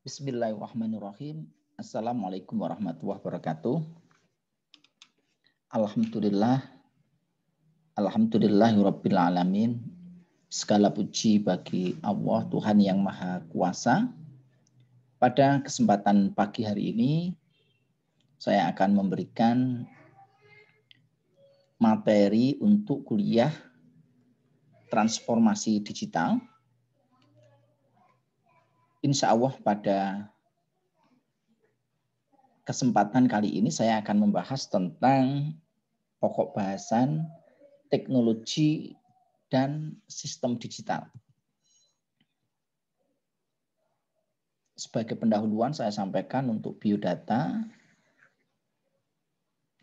Bismillahirrahmanirrahim. Assalamualaikum warahmatullahi wabarakatuh. Alhamdulillah. Alhamdulillahirabbil ya alamin. Segala puji bagi Allah Tuhan yang Maha Kuasa. Pada kesempatan pagi hari ini saya akan memberikan materi untuk kuliah transformasi digital insya Allah pada kesempatan kali ini saya akan membahas tentang pokok bahasan teknologi dan sistem digital. Sebagai pendahuluan saya sampaikan untuk biodata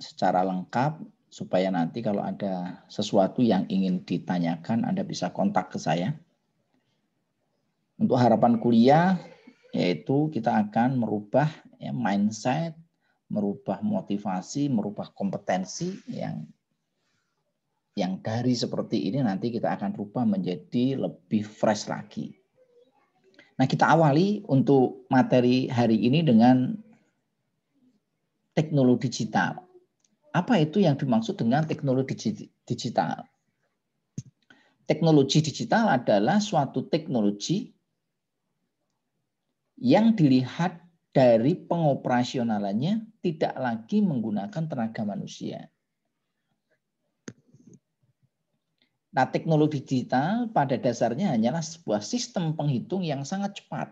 secara lengkap supaya nanti kalau ada sesuatu yang ingin ditanyakan Anda bisa kontak ke saya. Untuk harapan kuliah yaitu kita akan merubah ya, mindset, merubah motivasi, merubah kompetensi yang yang dari seperti ini nanti kita akan rubah menjadi lebih fresh lagi. Nah, kita awali untuk materi hari ini dengan teknologi digital. Apa itu yang dimaksud dengan teknologi digital? Teknologi digital adalah suatu teknologi yang dilihat dari pengoperasionalannya tidak lagi menggunakan tenaga manusia. Nah, teknologi digital pada dasarnya hanyalah sebuah sistem penghitung yang sangat cepat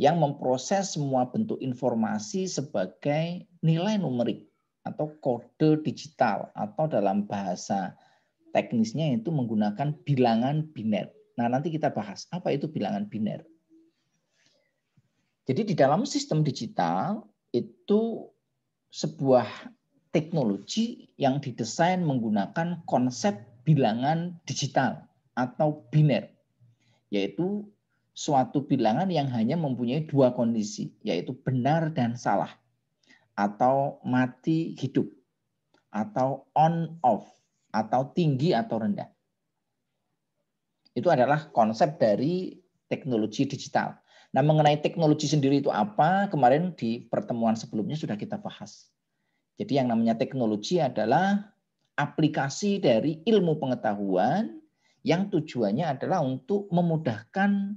yang memproses semua bentuk informasi sebagai nilai numerik atau kode digital atau dalam bahasa teknisnya itu menggunakan bilangan biner. Nah, nanti kita bahas apa itu bilangan biner. Jadi di dalam sistem digital itu sebuah teknologi yang didesain menggunakan konsep bilangan digital atau biner, yaitu suatu bilangan yang hanya mempunyai dua kondisi, yaitu benar dan salah, atau mati hidup, atau on off, atau tinggi atau rendah. Itu adalah konsep dari teknologi digital. Nah, mengenai teknologi sendiri itu apa? Kemarin di pertemuan sebelumnya sudah kita bahas. Jadi yang namanya teknologi adalah aplikasi dari ilmu pengetahuan yang tujuannya adalah untuk memudahkan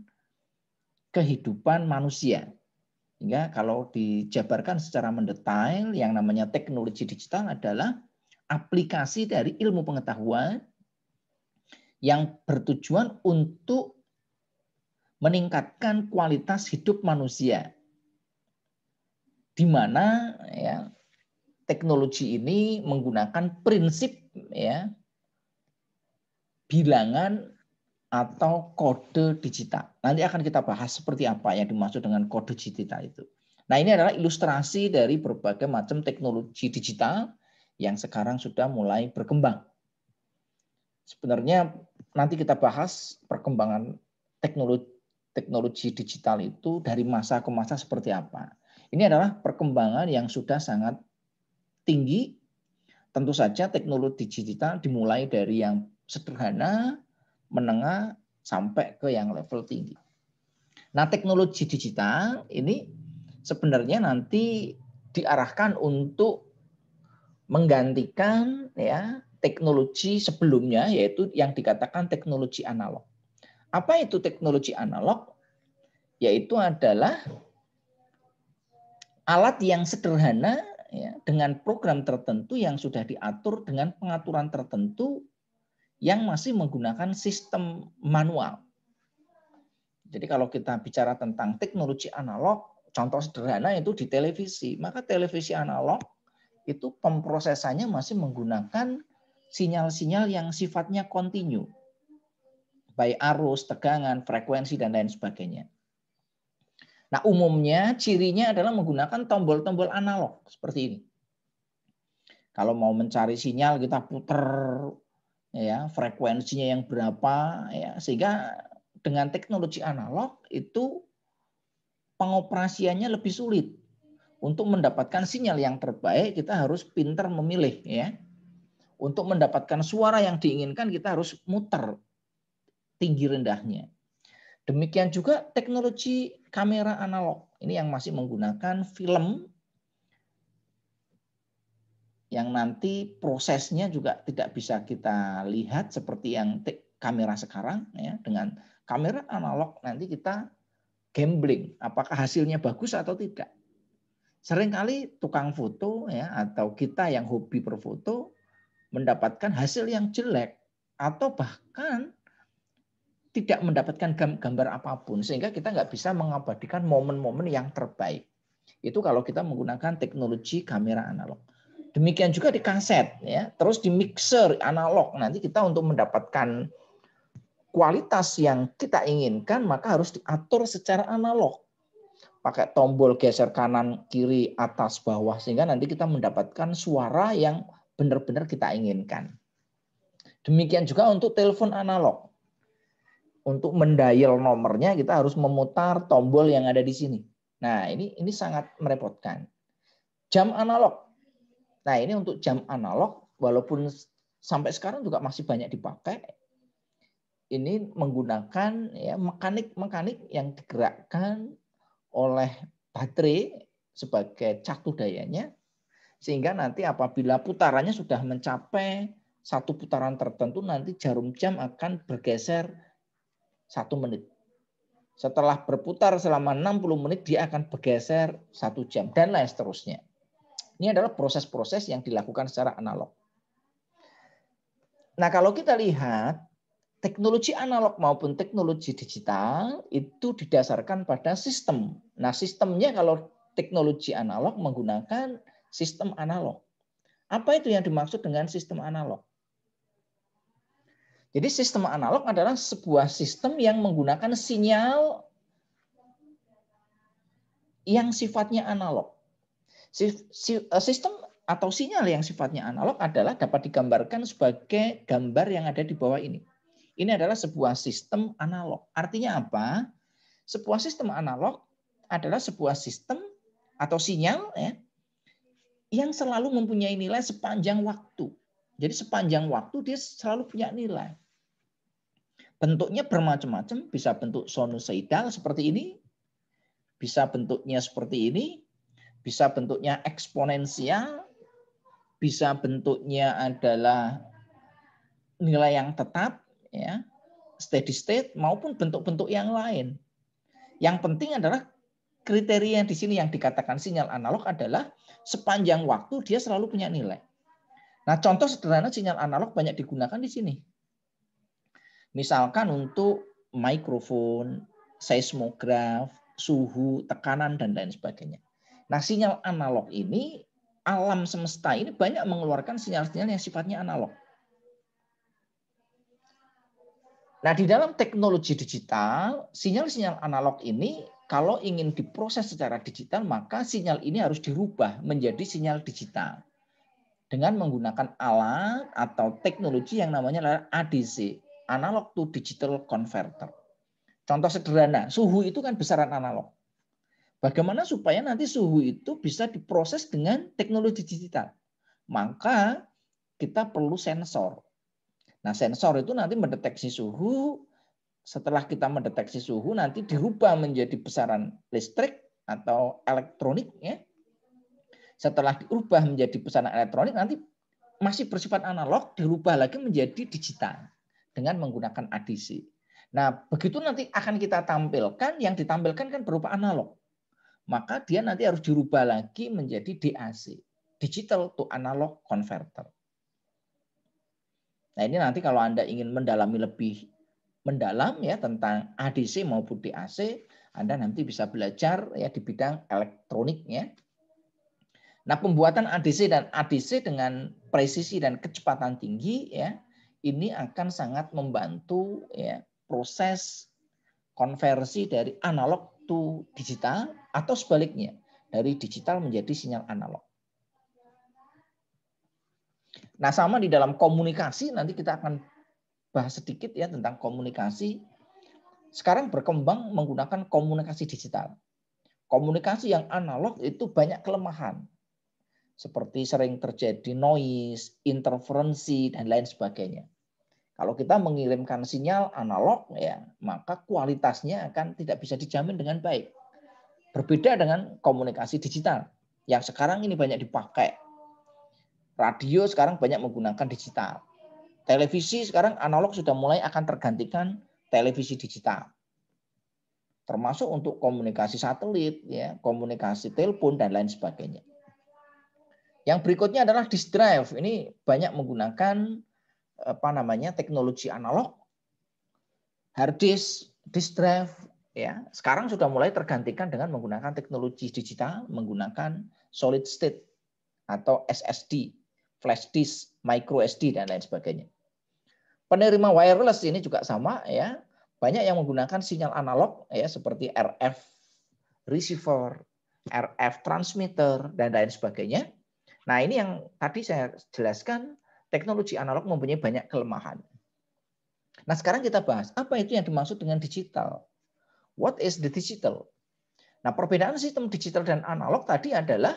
kehidupan manusia. Sehingga kalau dijabarkan secara mendetail, yang namanya teknologi digital adalah aplikasi dari ilmu pengetahuan yang bertujuan untuk meningkatkan kualitas hidup manusia. Di mana ya teknologi ini menggunakan prinsip ya bilangan atau kode digital. Nanti akan kita bahas seperti apa yang dimaksud dengan kode digital itu. Nah, ini adalah ilustrasi dari berbagai macam teknologi digital yang sekarang sudah mulai berkembang. Sebenarnya nanti kita bahas perkembangan teknologi teknologi digital itu dari masa ke masa seperti apa. Ini adalah perkembangan yang sudah sangat tinggi. Tentu saja teknologi digital dimulai dari yang sederhana, menengah, sampai ke yang level tinggi. Nah teknologi digital ini sebenarnya nanti diarahkan untuk menggantikan ya teknologi sebelumnya yaitu yang dikatakan teknologi analog. Apa itu teknologi analog? Yaitu adalah alat yang sederhana ya, dengan program tertentu yang sudah diatur dengan pengaturan tertentu yang masih menggunakan sistem manual. Jadi kalau kita bicara tentang teknologi analog, contoh sederhana itu di televisi. Maka televisi analog itu pemprosesannya masih menggunakan sinyal-sinyal yang sifatnya kontinu baik arus, tegangan, frekuensi, dan lain sebagainya. Nah, umumnya cirinya adalah menggunakan tombol-tombol analog seperti ini. Kalau mau mencari sinyal kita putar ya frekuensinya yang berapa ya sehingga dengan teknologi analog itu pengoperasiannya lebih sulit. Untuk mendapatkan sinyal yang terbaik kita harus pintar memilih ya. Untuk mendapatkan suara yang diinginkan kita harus muter tinggi rendahnya. Demikian juga teknologi kamera analog. Ini yang masih menggunakan film yang nanti prosesnya juga tidak bisa kita lihat seperti yang kamera sekarang ya dengan kamera analog nanti kita gambling apakah hasilnya bagus atau tidak. Seringkali tukang foto ya atau kita yang hobi berfoto mendapatkan hasil yang jelek atau bahkan tidak mendapatkan gambar apapun sehingga kita nggak bisa mengabadikan momen-momen yang terbaik. Itu kalau kita menggunakan teknologi kamera analog. Demikian juga di kaset ya, terus di mixer analog. Nanti kita untuk mendapatkan kualitas yang kita inginkan maka harus diatur secara analog. Pakai tombol geser kanan kiri atas bawah sehingga nanti kita mendapatkan suara yang benar-benar kita inginkan. Demikian juga untuk telepon analog untuk mendial nomornya kita harus memutar tombol yang ada di sini. Nah, ini ini sangat merepotkan. Jam analog. Nah, ini untuk jam analog walaupun sampai sekarang juga masih banyak dipakai. Ini menggunakan ya mekanik-mekanik yang digerakkan oleh baterai sebagai catu dayanya sehingga nanti apabila putarannya sudah mencapai satu putaran tertentu nanti jarum jam akan bergeser satu menit. Setelah berputar selama 60 menit, dia akan bergeser satu jam, dan lain seterusnya. Ini adalah proses-proses yang dilakukan secara analog. Nah, kalau kita lihat, teknologi analog maupun teknologi digital itu didasarkan pada sistem. Nah, sistemnya kalau teknologi analog menggunakan sistem analog. Apa itu yang dimaksud dengan sistem analog? Jadi sistem analog adalah sebuah sistem yang menggunakan sinyal yang sifatnya analog. Eh, sistem atau sinyal yang sifatnya analog adalah dapat digambarkan sebagai gambar yang ada di bawah ini. Ini adalah sebuah sistem analog. Artinya apa? Sebuah sistem analog adalah sebuah sistem atau sinyal ya, yang selalu mempunyai nilai sepanjang waktu. Jadi sepanjang waktu dia selalu punya nilai. Bentuknya bermacam-macam, bisa bentuk sonusoidal seperti ini, bisa bentuknya seperti ini, bisa bentuknya eksponensial, bisa bentuknya adalah nilai yang tetap, ya, steady state maupun bentuk-bentuk yang lain. Yang penting adalah kriteria di sini yang dikatakan sinyal analog adalah sepanjang waktu dia selalu punya nilai. Nah, contoh sederhana sinyal analog banyak digunakan di sini. Misalkan untuk mikrofon, seismograf, suhu, tekanan, dan lain sebagainya. Nah, sinyal analog ini, alam semesta ini banyak mengeluarkan sinyal-sinyal yang sifatnya analog. Nah, di dalam teknologi digital, sinyal-sinyal analog ini kalau ingin diproses secara digital, maka sinyal ini harus dirubah menjadi sinyal digital dengan menggunakan alat atau teknologi yang namanya ADC, analog to digital converter. Contoh sederhana, suhu itu kan besaran analog. Bagaimana supaya nanti suhu itu bisa diproses dengan teknologi digital? Maka kita perlu sensor. Nah, sensor itu nanti mendeteksi suhu. Setelah kita mendeteksi suhu, nanti dirubah menjadi besaran listrik atau elektronik. Ya. Setelah diubah menjadi besaran elektronik, nanti masih bersifat analog, dirubah lagi menjadi digital dengan menggunakan ADC. Nah, begitu nanti akan kita tampilkan, yang ditampilkan kan berupa analog. Maka dia nanti harus dirubah lagi menjadi DAC, Digital to Analog Converter. Nah, ini nanti kalau Anda ingin mendalami lebih mendalam ya tentang ADC maupun DAC, Anda nanti bisa belajar ya di bidang elektroniknya. Nah, pembuatan ADC dan ADC dengan presisi dan kecepatan tinggi ya ini akan sangat membantu ya proses konversi dari analog to digital atau sebaliknya dari digital menjadi sinyal analog. Nah, sama di dalam komunikasi nanti kita akan bahas sedikit ya tentang komunikasi. Sekarang berkembang menggunakan komunikasi digital. Komunikasi yang analog itu banyak kelemahan seperti sering terjadi noise, interferensi, dan lain sebagainya. Kalau kita mengirimkan sinyal analog ya, maka kualitasnya akan tidak bisa dijamin dengan baik. Berbeda dengan komunikasi digital yang sekarang ini banyak dipakai. Radio sekarang banyak menggunakan digital. Televisi sekarang analog sudah mulai akan tergantikan televisi digital. Termasuk untuk komunikasi satelit, ya, komunikasi telepon dan lain sebagainya. Yang berikutnya adalah disk drive. Ini banyak menggunakan apa namanya teknologi analog, hard disk, disk drive, ya sekarang sudah mulai tergantikan dengan menggunakan teknologi digital, menggunakan solid state atau SSD, flash disk, micro SD dan lain sebagainya. Penerima wireless ini juga sama ya, banyak yang menggunakan sinyal analog ya seperti RF receiver, RF transmitter dan lain sebagainya. Nah, ini yang tadi saya jelaskan teknologi analog mempunyai banyak kelemahan. Nah, sekarang kita bahas apa itu yang dimaksud dengan digital. What is the digital? Nah, perbedaan sistem digital dan analog tadi adalah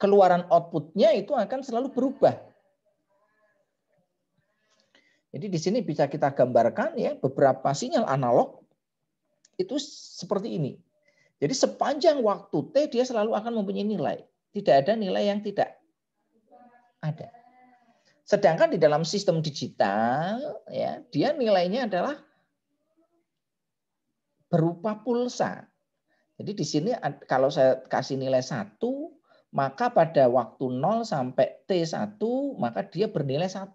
keluaran outputnya itu akan selalu berubah. Jadi di sini bisa kita gambarkan ya beberapa sinyal analog itu seperti ini. Jadi sepanjang waktu T dia selalu akan mempunyai nilai. Tidak ada nilai yang tidak ada. Sedangkan di dalam sistem digital, ya, dia nilainya adalah berupa pulsa. Jadi di sini kalau saya kasih nilai satu, maka pada waktu 0 sampai T1 maka dia bernilai 1.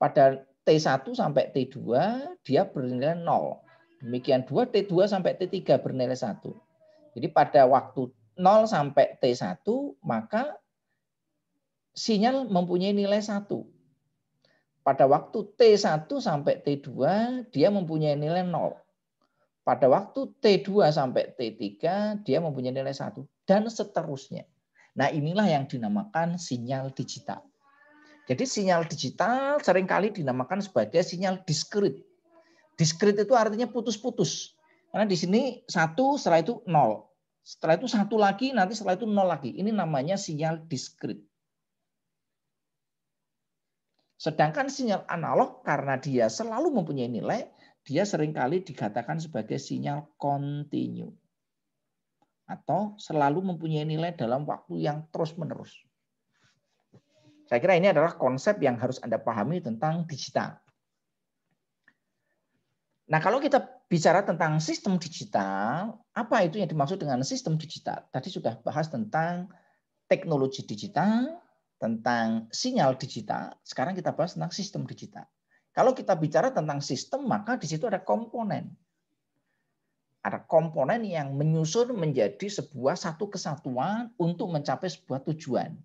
Pada T1 sampai T2 dia bernilai 0. Demikian 2 T2 sampai T3 bernilai 1. Jadi pada waktu 0 sampai T1 maka sinyal mempunyai nilai satu. Pada waktu T1 sampai T2, dia mempunyai nilai 0. Pada waktu T2 sampai T3, dia mempunyai nilai satu Dan seterusnya. Nah inilah yang dinamakan sinyal digital. Jadi sinyal digital seringkali dinamakan sebagai sinyal diskrit. Diskrit itu artinya putus-putus. Karena di sini satu, setelah itu nol. Setelah itu satu lagi, nanti setelah itu nol lagi. Ini namanya sinyal diskrit. Sedangkan sinyal analog karena dia selalu mempunyai nilai, dia seringkali dikatakan sebagai sinyal kontinu. Atau selalu mempunyai nilai dalam waktu yang terus-menerus. Saya kira ini adalah konsep yang harus Anda pahami tentang digital. Nah, kalau kita bicara tentang sistem digital, apa itu yang dimaksud dengan sistem digital? Tadi sudah bahas tentang teknologi digital, tentang sinyal digital, sekarang kita bahas tentang sistem digital. Kalau kita bicara tentang sistem, maka di situ ada komponen. Ada komponen yang menyusun menjadi sebuah satu kesatuan untuk mencapai sebuah tujuan.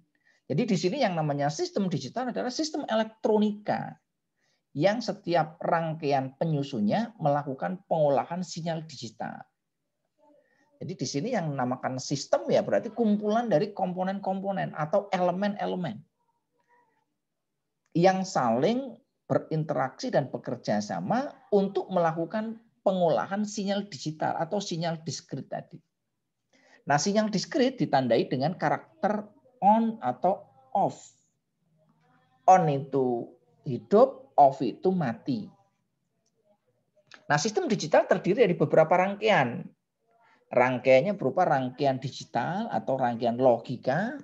Jadi di sini yang namanya sistem digital adalah sistem elektronika yang setiap rangkaian penyusunnya melakukan pengolahan sinyal digital. Jadi di sini yang namakan sistem ya berarti kumpulan dari komponen-komponen atau elemen-elemen yang saling berinteraksi dan bekerja sama untuk melakukan pengolahan sinyal digital atau sinyal diskrit tadi. Nah, sinyal diskrit ditandai dengan karakter on atau off. On itu hidup, off itu mati. Nah, sistem digital terdiri dari beberapa rangkaian. Rangkaiannya berupa rangkaian digital atau rangkaian logika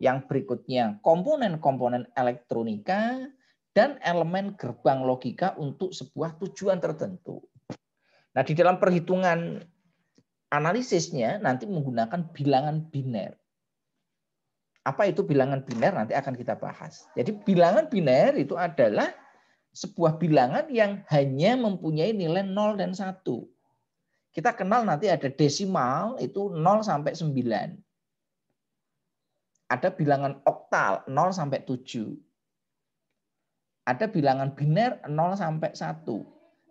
yang berikutnya komponen-komponen elektronika dan elemen gerbang logika untuk sebuah tujuan tertentu. Nah, di dalam perhitungan analisisnya nanti menggunakan bilangan biner. Apa itu bilangan biner nanti akan kita bahas. Jadi bilangan biner itu adalah sebuah bilangan yang hanya mempunyai nilai 0 dan 1 kita kenal nanti ada desimal itu 0 sampai 9. Ada bilangan oktal 0 sampai 7. Ada bilangan biner 0 sampai 1.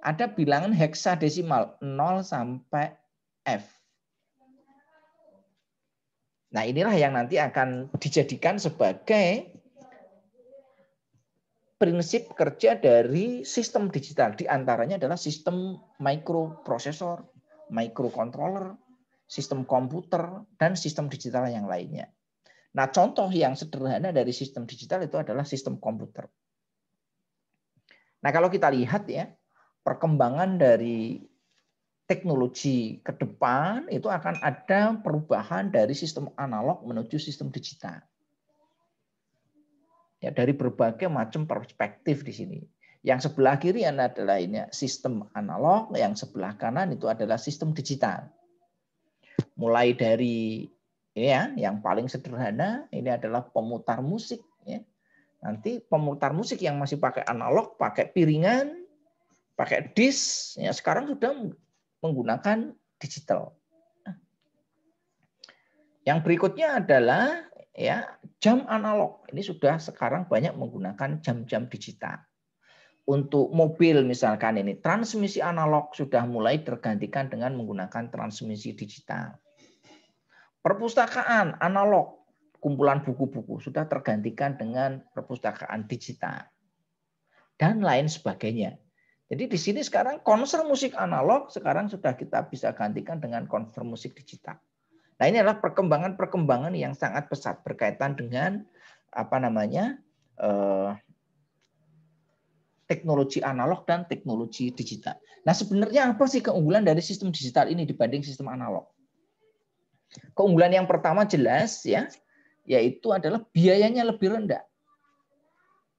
Ada bilangan heksadesimal 0 sampai F. Nah, inilah yang nanti akan dijadikan sebagai prinsip kerja dari sistem digital. Di antaranya adalah sistem mikroprosesor microcontroller, sistem komputer, dan sistem digital yang lainnya. Nah, contoh yang sederhana dari sistem digital itu adalah sistem komputer. Nah, kalau kita lihat ya, perkembangan dari teknologi ke depan itu akan ada perubahan dari sistem analog menuju sistem digital. Ya, dari berbagai macam perspektif di sini. Yang sebelah kiri adalah ini sistem analog, yang sebelah kanan itu adalah sistem digital. Mulai dari ini ya, yang paling sederhana ini adalah pemutar musik. Ya. Nanti pemutar musik yang masih pakai analog, pakai piringan, pakai disk, ya sekarang sudah menggunakan digital. Yang berikutnya adalah ya jam analog. Ini sudah sekarang banyak menggunakan jam-jam digital untuk mobil misalkan ini transmisi analog sudah mulai tergantikan dengan menggunakan transmisi digital. Perpustakaan analog, kumpulan buku-buku sudah tergantikan dengan perpustakaan digital. Dan lain sebagainya. Jadi di sini sekarang konser musik analog sekarang sudah kita bisa gantikan dengan konser musik digital. Nah, ini adalah perkembangan-perkembangan yang sangat pesat berkaitan dengan apa namanya? Eh, teknologi analog dan teknologi digital. Nah, sebenarnya apa sih keunggulan dari sistem digital ini dibanding sistem analog? Keunggulan yang pertama jelas ya, yaitu adalah biayanya lebih rendah.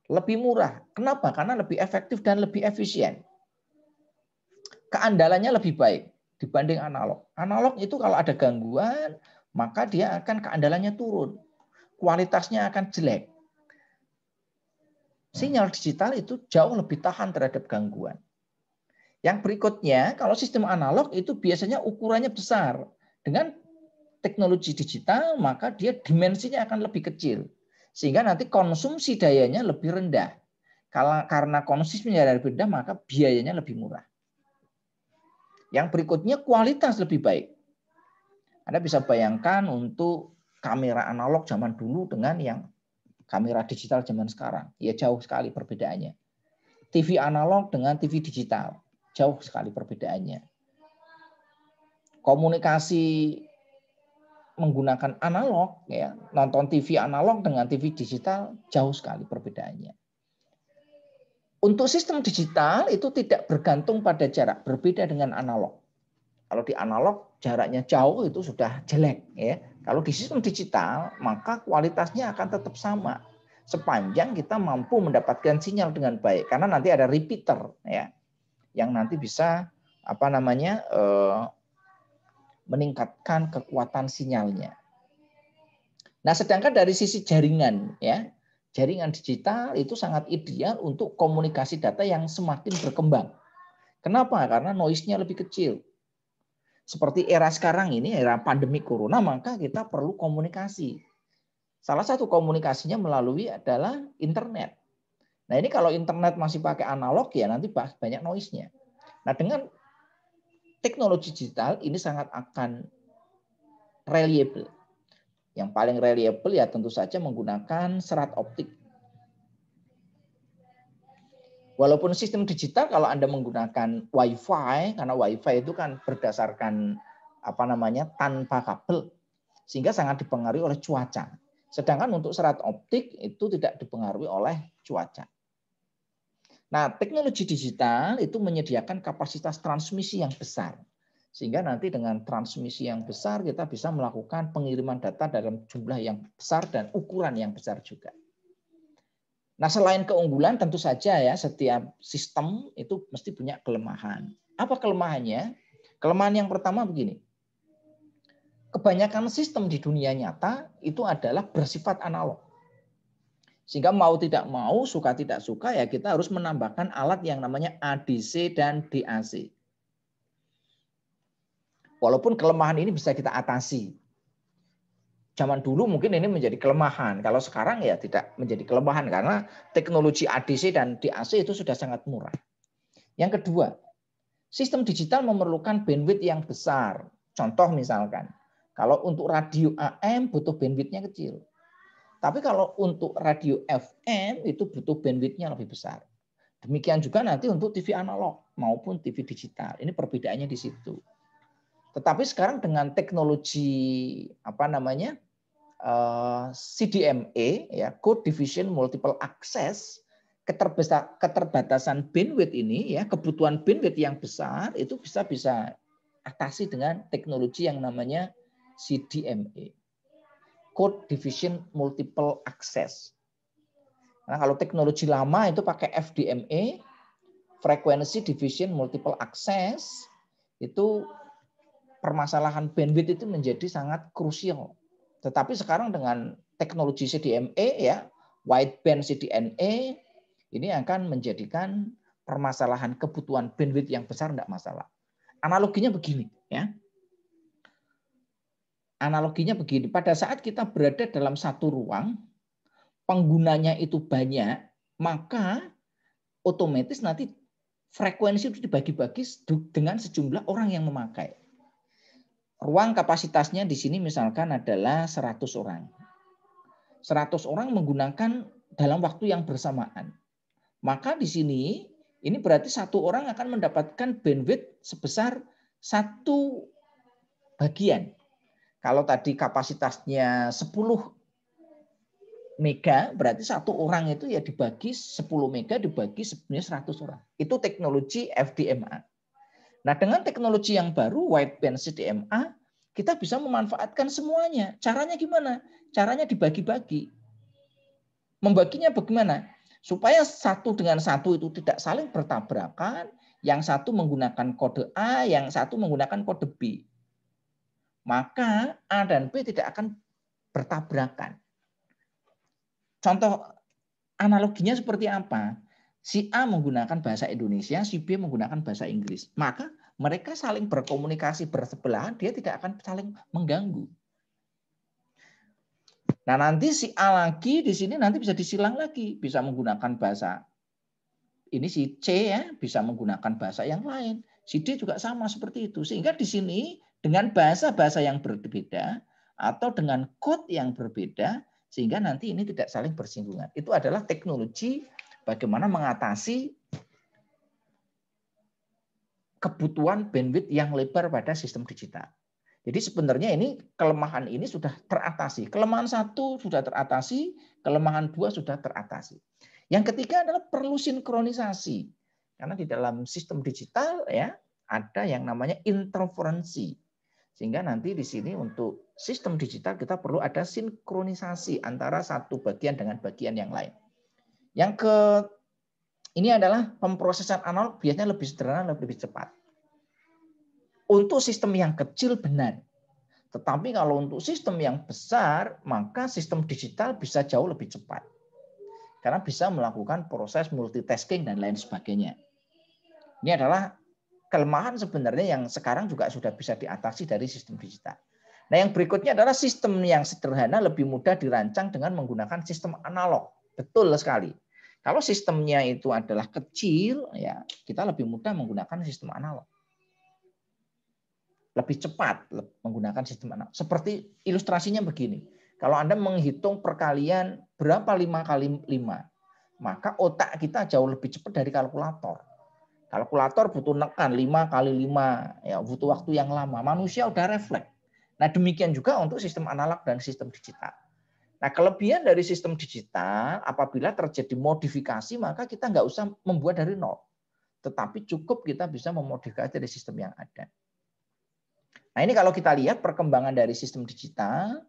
Lebih murah. Kenapa? Karena lebih efektif dan lebih efisien. Keandalannya lebih baik dibanding analog. Analog itu kalau ada gangguan, maka dia akan keandalannya turun. Kualitasnya akan jelek sinyal digital itu jauh lebih tahan terhadap gangguan. Yang berikutnya, kalau sistem analog itu biasanya ukurannya besar. Dengan teknologi digital, maka dia dimensinya akan lebih kecil. Sehingga nanti konsumsi dayanya lebih rendah. Karena konsumsinya lebih rendah, maka biayanya lebih murah. Yang berikutnya, kualitas lebih baik. Anda bisa bayangkan untuk kamera analog zaman dulu dengan yang kamera digital zaman sekarang. Ya jauh sekali perbedaannya. TV analog dengan TV digital, jauh sekali perbedaannya. Komunikasi menggunakan analog ya, nonton TV analog dengan TV digital jauh sekali perbedaannya. Untuk sistem digital itu tidak bergantung pada jarak, berbeda dengan analog. Kalau di analog jaraknya jauh itu sudah jelek ya, kalau di sistem digital, maka kualitasnya akan tetap sama sepanjang kita mampu mendapatkan sinyal dengan baik karena nanti ada repeater ya yang nanti bisa apa namanya eh, meningkatkan kekuatan sinyalnya. Nah, sedangkan dari sisi jaringan ya, jaringan digital itu sangat ideal untuk komunikasi data yang semakin berkembang. Kenapa? Karena noise-nya lebih kecil seperti era sekarang ini, era pandemi corona, maka kita perlu komunikasi. Salah satu komunikasinya melalui adalah internet. Nah ini kalau internet masih pakai analog ya nanti banyak noise-nya. Nah dengan teknologi digital ini sangat akan reliable. Yang paling reliable ya tentu saja menggunakan serat optik. Walaupun sistem digital kalau Anda menggunakan WiFi karena WiFi itu kan berdasarkan apa namanya tanpa kabel sehingga sangat dipengaruhi oleh cuaca. Sedangkan untuk serat optik itu tidak dipengaruhi oleh cuaca. Nah, teknologi digital itu menyediakan kapasitas transmisi yang besar. Sehingga nanti dengan transmisi yang besar kita bisa melakukan pengiriman data dalam jumlah yang besar dan ukuran yang besar juga. Nah, selain keunggulan tentu saja ya setiap sistem itu mesti punya kelemahan. Apa kelemahannya? Kelemahan yang pertama begini. Kebanyakan sistem di dunia nyata itu adalah bersifat analog. Sehingga mau tidak mau, suka tidak suka ya kita harus menambahkan alat yang namanya ADC dan DAC. Walaupun kelemahan ini bisa kita atasi zaman dulu mungkin ini menjadi kelemahan. Kalau sekarang ya tidak menjadi kelemahan karena teknologi ADC dan DAC itu sudah sangat murah. Yang kedua, sistem digital memerlukan bandwidth yang besar. Contoh misalkan, kalau untuk radio AM butuh bandwidthnya kecil. Tapi kalau untuk radio FM itu butuh bandwidthnya lebih besar. Demikian juga nanti untuk TV analog maupun TV digital. Ini perbedaannya di situ. Tetapi sekarang dengan teknologi apa namanya Eh, CDMA e, ya code division multiple access keterbatasan bandwidth ini ya kebutuhan bandwidth yang besar itu bisa bisa atasi dengan teknologi yang namanya CDMA e, code division multiple access Nah, kalau teknologi lama itu pakai FDMA e, frequency division multiple access itu permasalahan bandwidth itu menjadi sangat krusial tetapi sekarang dengan teknologi CDMA ya, wideband CDMA ini akan menjadikan permasalahan kebutuhan bandwidth yang besar tidak masalah. Analoginya begini ya. Analoginya begini, pada saat kita berada dalam satu ruang, penggunanya itu banyak, maka otomatis nanti frekuensi itu dibagi-bagi dengan sejumlah orang yang memakai ruang kapasitasnya di sini misalkan adalah 100 orang. 100 orang menggunakan dalam waktu yang bersamaan. Maka di sini ini berarti satu orang akan mendapatkan bandwidth sebesar satu bagian. Kalau tadi kapasitasnya 10 mega, berarti satu orang itu ya dibagi 10 mega dibagi sebenarnya 100 orang. Itu teknologi FDMA. Nah, dengan teknologi yang baru wideband CDMA, kita bisa memanfaatkan semuanya. Caranya gimana? Caranya dibagi-bagi. Membaginya bagaimana? Supaya satu dengan satu itu tidak saling bertabrakan, yang satu menggunakan kode A, yang satu menggunakan kode B. Maka A dan B tidak akan bertabrakan. Contoh analoginya seperti apa? Si A menggunakan bahasa Indonesia, si B menggunakan bahasa Inggris. Maka mereka saling berkomunikasi bersebelahan, dia tidak akan saling mengganggu. Nah, nanti si A lagi di sini nanti bisa disilang lagi, bisa menggunakan bahasa ini si C ya, bisa menggunakan bahasa yang lain. Si D juga sama seperti itu. Sehingga di sini dengan bahasa-bahasa yang berbeda atau dengan code yang berbeda sehingga nanti ini tidak saling bersinggungan. Itu adalah teknologi bagaimana mengatasi kebutuhan bandwidth yang lebar pada sistem digital. Jadi sebenarnya ini kelemahan ini sudah teratasi. Kelemahan satu sudah teratasi, kelemahan dua sudah teratasi. Yang ketiga adalah perlu sinkronisasi. Karena di dalam sistem digital ya ada yang namanya interferensi. Sehingga nanti di sini untuk sistem digital kita perlu ada sinkronisasi antara satu bagian dengan bagian yang lain. Yang ke ini adalah pemrosesan analog biasanya lebih sederhana, lebih cepat. Untuk sistem yang kecil benar. Tetapi kalau untuk sistem yang besar, maka sistem digital bisa jauh lebih cepat. Karena bisa melakukan proses multitasking dan lain sebagainya. Ini adalah kelemahan sebenarnya yang sekarang juga sudah bisa diatasi dari sistem digital. Nah, yang berikutnya adalah sistem yang sederhana lebih mudah dirancang dengan menggunakan sistem analog. Betul sekali kalau sistemnya itu adalah kecil, ya kita lebih mudah menggunakan sistem analog. Lebih cepat menggunakan sistem analog. Seperti ilustrasinya begini. Kalau Anda menghitung perkalian berapa 5 kali 5, maka otak kita jauh lebih cepat dari kalkulator. Kalkulator butuh nekan 5 kali 5, ya butuh waktu yang lama. Manusia udah refleks. Nah, demikian juga untuk sistem analog dan sistem digital. Nah, kelebihan dari sistem digital, apabila terjadi modifikasi, maka kita nggak usah membuat dari nol. Tetapi cukup kita bisa memodifikasi dari sistem yang ada. Nah, ini kalau kita lihat perkembangan dari sistem digital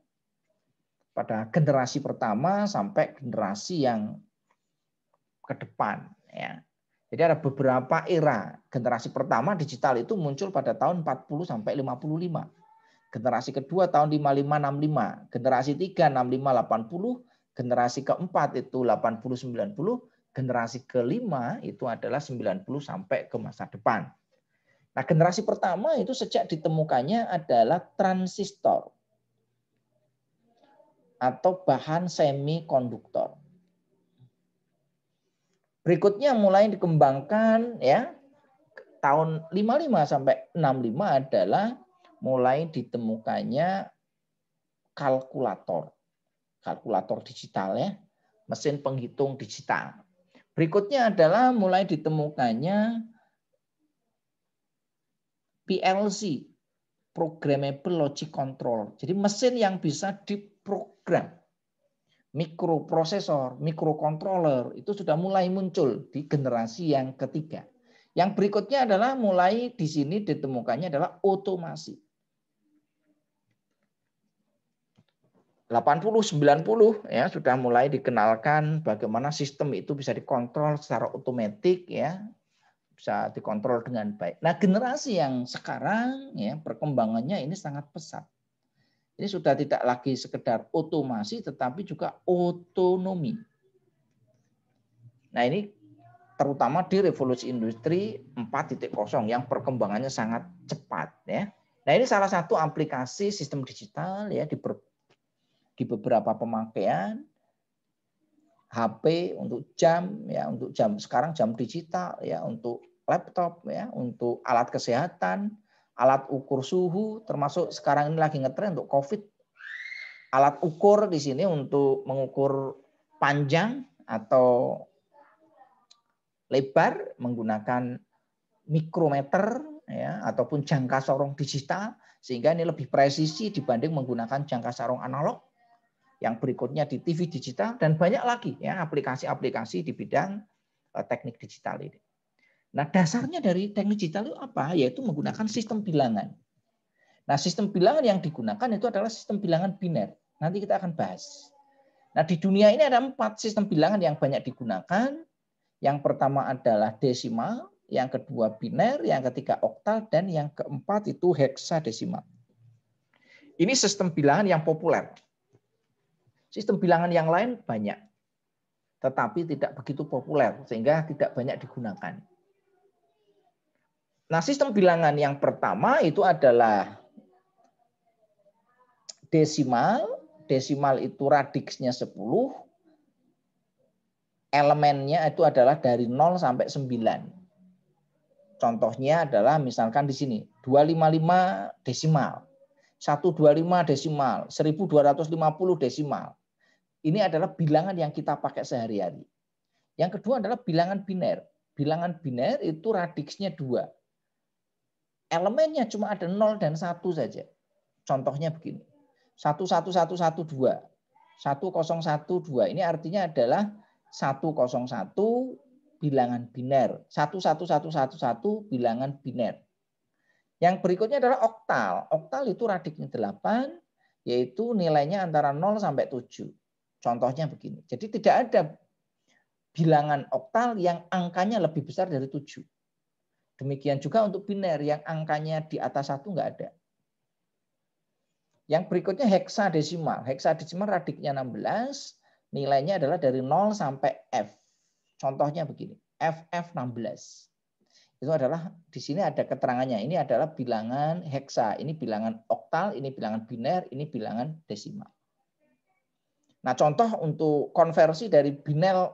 pada generasi pertama sampai generasi yang ke depan. Ya. Jadi ada beberapa era. Generasi pertama digital itu muncul pada tahun 40 sampai 55 generasi kedua tahun 5565, generasi 3 6580, generasi keempat itu 8090, generasi kelima itu adalah 90 sampai ke masa depan. Nah, generasi pertama itu sejak ditemukannya adalah transistor atau bahan semikonduktor. Berikutnya mulai dikembangkan ya tahun 55 sampai 65 adalah mulai ditemukannya kalkulator. Kalkulator digital ya, mesin penghitung digital. Berikutnya adalah mulai ditemukannya PLC, Programmable Logic Control. Jadi mesin yang bisa diprogram. Mikroprosesor, mikrokontroler itu sudah mulai muncul di generasi yang ketiga. Yang berikutnya adalah mulai di sini ditemukannya adalah otomasi. 80 90 ya sudah mulai dikenalkan bagaimana sistem itu bisa dikontrol secara otomatis ya bisa dikontrol dengan baik. Nah, generasi yang sekarang ya perkembangannya ini sangat pesat. Ini sudah tidak lagi sekedar otomasi tetapi juga otonomi. Nah, ini terutama di revolusi industri 4.0 yang perkembangannya sangat cepat ya. Nah, ini salah satu aplikasi sistem digital ya di di beberapa pemakaian HP untuk jam ya untuk jam sekarang jam digital ya untuk laptop ya untuk alat kesehatan alat ukur suhu termasuk sekarang ini lagi ngetren untuk covid alat ukur di sini untuk mengukur panjang atau lebar menggunakan mikrometer ya ataupun jangka sorong digital sehingga ini lebih presisi dibanding menggunakan jangka sorong analog yang berikutnya di TV digital dan banyak lagi ya aplikasi-aplikasi di bidang eh, teknik digital ini. Nah, dasarnya dari teknik digital itu apa? Yaitu menggunakan sistem bilangan. Nah, sistem bilangan yang digunakan itu adalah sistem bilangan biner. Nanti kita akan bahas. Nah, di dunia ini ada empat sistem bilangan yang banyak digunakan. Yang pertama adalah desimal, yang kedua biner, yang ketiga oktal, dan yang keempat itu heksadesimal. Ini sistem bilangan yang populer Sistem bilangan yang lain banyak, tetapi tidak begitu populer sehingga tidak banyak digunakan. Nah, sistem bilangan yang pertama itu adalah desimal. Desimal itu radiksnya 10. Elemennya itu adalah dari 0 sampai 9. Contohnya adalah misalkan di sini 255 desimal. 125 desimal, 1250 desimal. Ini adalah bilangan yang kita pakai sehari-hari. Yang kedua adalah bilangan biner. Bilangan biner itu radiksnya dua. Elemennya cuma ada 0 dan 1 saja. Contohnya begini. 11112, 1012. Ini artinya adalah 101 bilangan biner, 11111 bilangan biner. Yang berikutnya adalah oktal. Oktal itu radiknya 8, yaitu nilainya antara 0 sampai 7. Contohnya begini. Jadi tidak ada bilangan oktal yang angkanya lebih besar dari 7. Demikian juga untuk biner yang angkanya di atas satu nggak ada. Yang berikutnya heksadesimal. Heksadesimal radiknya 16, nilainya adalah dari 0 sampai F. Contohnya begini, FF16 itu adalah di sini ada keterangannya. Ini adalah bilangan heksa, ini bilangan oktal, ini bilangan biner, ini bilangan desimal. Nah, contoh untuk konversi dari biner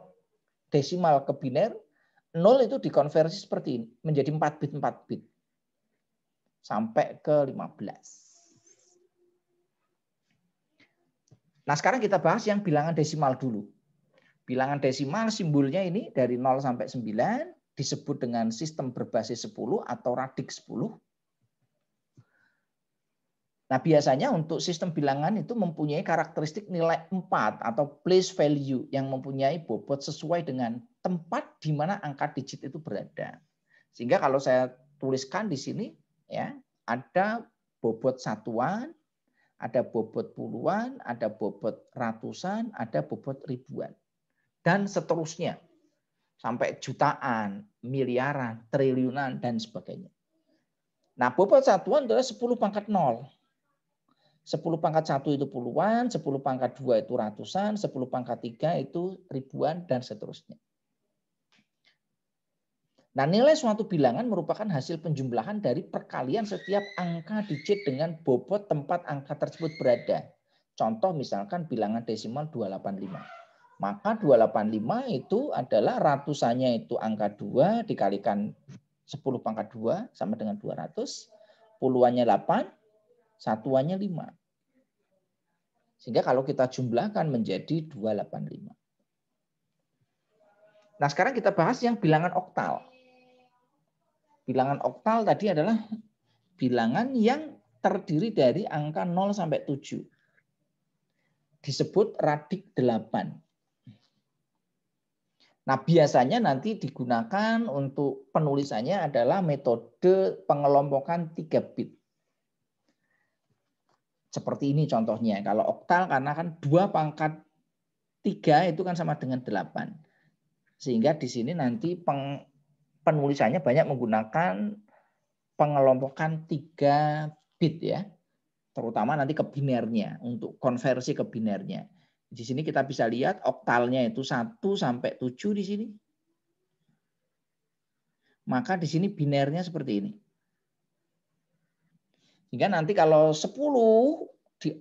desimal ke biner, nol itu dikonversi seperti ini, menjadi 4 bit 4 bit sampai ke 15. Nah, sekarang kita bahas yang bilangan desimal dulu. Bilangan desimal simbolnya ini dari 0 sampai 9, disebut dengan sistem berbasis 10 atau radik 10. Nah, biasanya untuk sistem bilangan itu mempunyai karakteristik nilai 4 atau place value yang mempunyai bobot sesuai dengan tempat di mana angka digit itu berada. Sehingga kalau saya tuliskan di sini ya, ada bobot satuan, ada bobot puluhan, ada bobot ratusan, ada bobot ribuan dan seterusnya sampai jutaan, miliaran, triliunan, dan sebagainya. Nah, bobot satuan adalah 10 pangkat 0. 10 pangkat 1 itu puluhan, 10 pangkat 2 itu ratusan, 10 pangkat 3 itu ribuan, dan seterusnya. Nah, nilai suatu bilangan merupakan hasil penjumlahan dari perkalian setiap angka digit dengan bobot tempat angka tersebut berada. Contoh misalkan bilangan desimal 285. Maka 285 itu adalah ratusannya itu angka 2 dikalikan 10 pangkat 2 sama dengan 200. Puluannya 8, satuannya 5. Sehingga kalau kita jumlahkan menjadi 285. Nah sekarang kita bahas yang bilangan oktal. Bilangan oktal tadi adalah bilangan yang terdiri dari angka 0 sampai 7. Disebut radik 8. Nah, biasanya nanti digunakan untuk penulisannya adalah metode pengelompokan 3 bit. Seperti ini contohnya. Kalau oktal karena kan 2 pangkat 3 itu kan sama dengan 8. Sehingga di sini nanti peng, penulisannya banyak menggunakan pengelompokan 3 bit ya. Terutama nanti ke binernya untuk konversi ke binernya. Di sini kita bisa lihat oktalnya itu 1 sampai 7 di sini. Maka di sini binernya seperti ini. Sehingga nanti kalau 10 di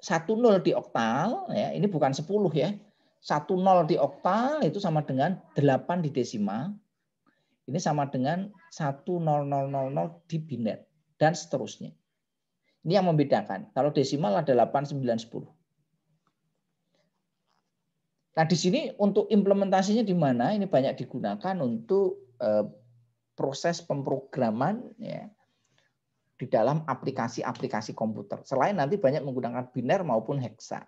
10 di oktal ya, ini bukan 10 ya. 10 di oktal itu sama dengan 8 di desimal. Ini sama dengan 10000 di biner dan seterusnya. Ini yang membedakan. Kalau desimal ada 8, 9, 10. Nah, di sini untuk implementasinya di mana? Ini banyak digunakan untuk eh, proses pemrograman ya di dalam aplikasi-aplikasi komputer. Selain nanti banyak menggunakan biner maupun heksa.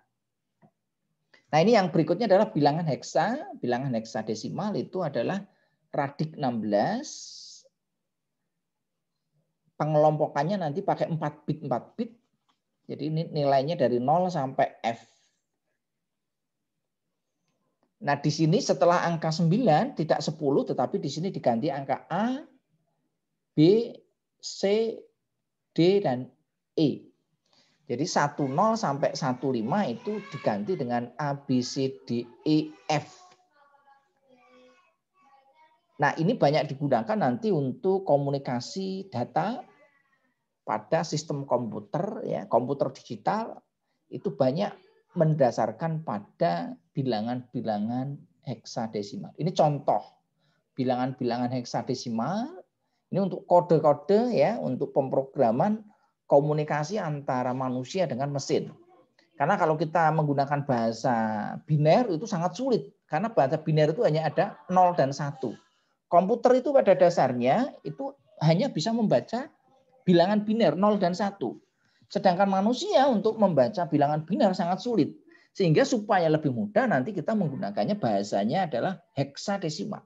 Nah, ini yang berikutnya adalah bilangan heksa. Bilangan heksadesimal itu adalah radik 16. Pengelompokannya nanti pakai 4 bit 4 bit. Jadi ini nilainya dari 0 sampai F Nah, di sini setelah angka 9 tidak 10 tetapi di sini diganti angka A, B, C, D dan E. Jadi 10 sampai 15 itu diganti dengan A B C D E F. Nah, ini banyak digunakan nanti untuk komunikasi data pada sistem komputer ya, komputer digital itu banyak mendasarkan pada bilangan-bilangan heksadesimal. Ini contoh bilangan-bilangan heksadesimal. Ini untuk kode-kode ya, untuk pemrograman komunikasi antara manusia dengan mesin. Karena kalau kita menggunakan bahasa biner itu sangat sulit. Karena bahasa biner itu hanya ada 0 dan 1. Komputer itu pada dasarnya itu hanya bisa membaca bilangan biner 0 dan 1. Sedangkan manusia untuk membaca bilangan binar sangat sulit. Sehingga supaya lebih mudah nanti kita menggunakannya bahasanya adalah heksadesimal.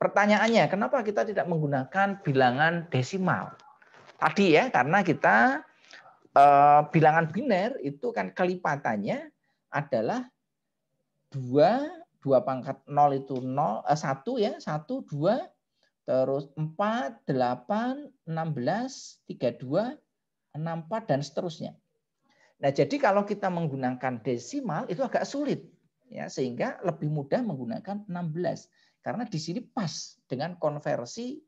Pertanyaannya, kenapa kita tidak menggunakan bilangan desimal? Tadi ya, karena kita e, bilangan biner itu kan kelipatannya adalah dua dua pangkat 0 itu 0 eh, 1 ya, 1 2 terus 4 8 16 32 64 dan seterusnya. Nah, jadi kalau kita menggunakan desimal itu agak sulit ya, sehingga lebih mudah menggunakan 16 karena di sini pas dengan konversi